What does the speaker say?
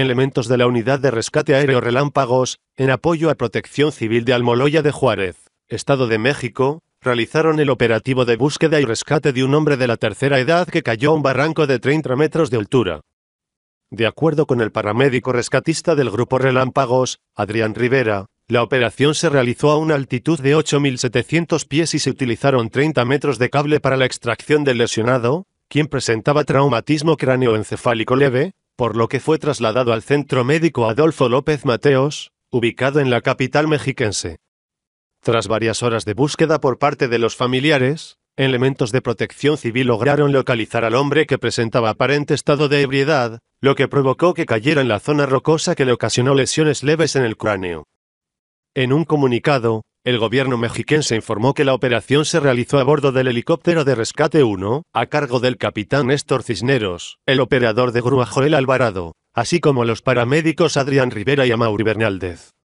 elementos de la Unidad de Rescate Aéreo Relámpagos, en apoyo a Protección Civil de Almoloya de Juárez, Estado de México, realizaron el operativo de búsqueda y rescate de un hombre de la tercera edad que cayó a un barranco de 30 metros de altura. De acuerdo con el paramédico rescatista del Grupo Relámpagos, Adrián Rivera, la operación se realizó a una altitud de 8.700 pies y se utilizaron 30 metros de cable para la extracción del lesionado, quien presentaba traumatismo encefálico leve, por lo que fue trasladado al Centro Médico Adolfo López Mateos, ubicado en la capital mexiquense. Tras varias horas de búsqueda por parte de los familiares, elementos de protección civil lograron localizar al hombre que presentaba aparente estado de ebriedad, lo que provocó que cayera en la zona rocosa que le ocasionó lesiones leves en el cráneo. En un comunicado, el gobierno se informó que la operación se realizó a bordo del helicóptero de rescate 1, a cargo del capitán Néstor Cisneros, el operador de grúa Joel Alvarado, así como los paramédicos Adrián Rivera y Amaury Bernaldez.